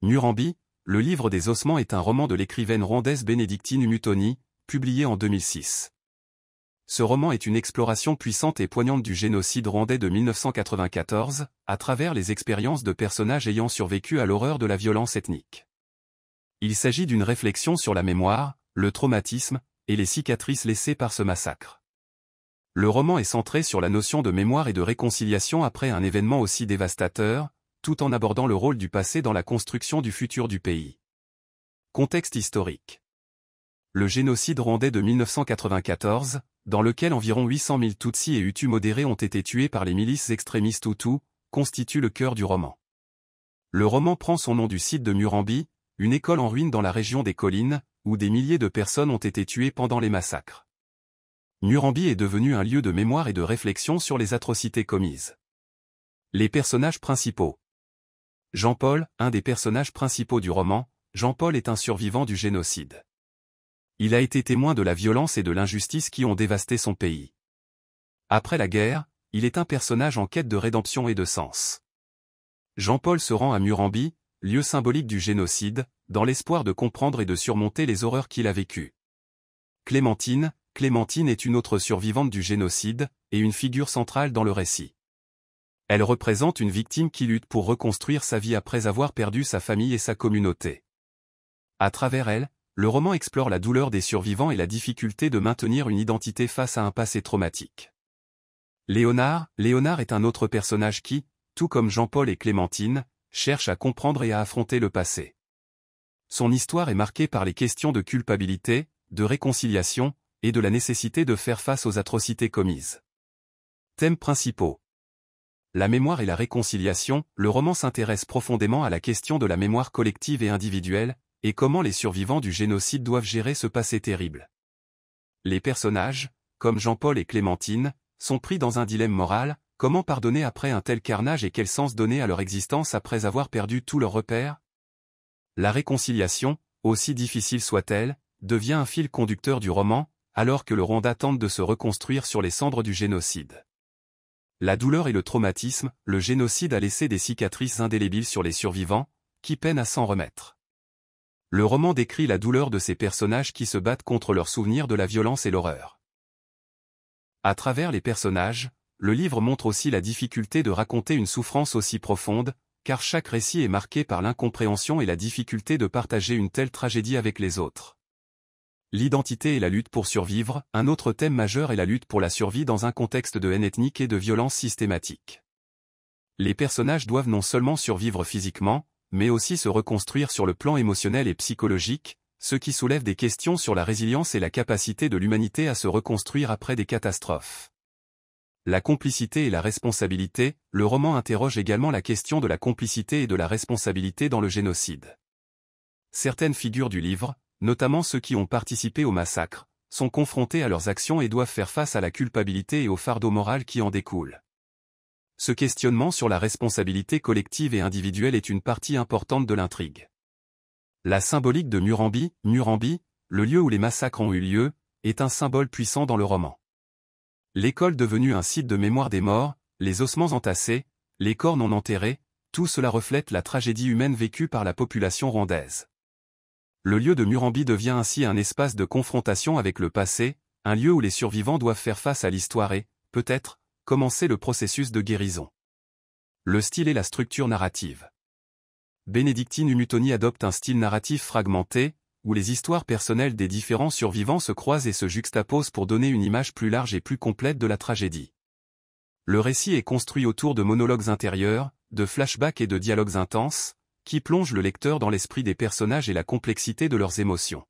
Nurambi, le livre des ossements est un roman de l'écrivaine rwandaise Bénédictine Mutoni, publié en 2006. Ce roman est une exploration puissante et poignante du génocide rwandais de 1994, à travers les expériences de personnages ayant survécu à l'horreur de la violence ethnique. Il s'agit d'une réflexion sur la mémoire, le traumatisme, et les cicatrices laissées par ce massacre. Le roman est centré sur la notion de mémoire et de réconciliation après un événement aussi dévastateur, tout en abordant le rôle du passé dans la construction du futur du pays. Contexte historique. Le génocide rwandais de 1994, dans lequel environ 800 000 Tutsis et Hutus modérés ont été tués par les milices extrémistes Hutus, constitue le cœur du roman. Le roman prend son nom du site de Murambi, une école en ruine dans la région des collines, où des milliers de personnes ont été tuées pendant les massacres. Murambi est devenu un lieu de mémoire et de réflexion sur les atrocités commises. Les personnages principaux Jean-Paul, un des personnages principaux du roman, Jean-Paul est un survivant du génocide. Il a été témoin de la violence et de l'injustice qui ont dévasté son pays. Après la guerre, il est un personnage en quête de rédemption et de sens. Jean-Paul se rend à Murambi, lieu symbolique du génocide, dans l'espoir de comprendre et de surmonter les horreurs qu'il a vécues. Clémentine, Clémentine est une autre survivante du génocide, et une figure centrale dans le récit. Elle représente une victime qui lutte pour reconstruire sa vie après avoir perdu sa famille et sa communauté. À travers elle, le roman explore la douleur des survivants et la difficulté de maintenir une identité face à un passé traumatique. Léonard, Léonard est un autre personnage qui, tout comme Jean-Paul et Clémentine, cherche à comprendre et à affronter le passé. Son histoire est marquée par les questions de culpabilité, de réconciliation, et de la nécessité de faire face aux atrocités commises. Thèmes principaux la mémoire et la réconciliation, le roman s'intéresse profondément à la question de la mémoire collective et individuelle, et comment les survivants du génocide doivent gérer ce passé terrible. Les personnages, comme Jean-Paul et Clémentine, sont pris dans un dilemme moral, comment pardonner après un tel carnage et quel sens donner à leur existence après avoir perdu tous leurs repères La réconciliation, aussi difficile soit-elle, devient un fil conducteur du roman, alors que le Rwanda tente de se reconstruire sur les cendres du génocide. La douleur et le traumatisme, le génocide a laissé des cicatrices indélébiles sur les survivants, qui peinent à s'en remettre. Le roman décrit la douleur de ces personnages qui se battent contre leurs souvenirs de la violence et l'horreur. À travers les personnages, le livre montre aussi la difficulté de raconter une souffrance aussi profonde, car chaque récit est marqué par l'incompréhension et la difficulté de partager une telle tragédie avec les autres. L'identité et la lutte pour survivre, un autre thème majeur est la lutte pour la survie dans un contexte de haine ethnique et de violence systématique. Les personnages doivent non seulement survivre physiquement, mais aussi se reconstruire sur le plan émotionnel et psychologique, ce qui soulève des questions sur la résilience et la capacité de l'humanité à se reconstruire après des catastrophes. La complicité et la responsabilité, le roman interroge également la question de la complicité et de la responsabilité dans le génocide. Certaines figures du livre, notamment ceux qui ont participé au massacre, sont confrontés à leurs actions et doivent faire face à la culpabilité et au fardeau moral qui en découle. Ce questionnement sur la responsabilité collective et individuelle est une partie importante de l'intrigue. La symbolique de Murambi, Murambi, le lieu où les massacres ont eu lieu, est un symbole puissant dans le roman. L'école devenue un site de mémoire des morts, les ossements entassés, les corps non enterrés, tout cela reflète la tragédie humaine vécue par la population rwandaise. Le lieu de Murambi devient ainsi un espace de confrontation avec le passé, un lieu où les survivants doivent faire face à l'histoire et, peut-être, commencer le processus de guérison. Le style et la structure narrative. Bénédictine Umutoni adopte un style narratif fragmenté, où les histoires personnelles des différents survivants se croisent et se juxtaposent pour donner une image plus large et plus complète de la tragédie. Le récit est construit autour de monologues intérieurs, de flashbacks et de dialogues intenses, qui plonge le lecteur dans l'esprit des personnages et la complexité de leurs émotions.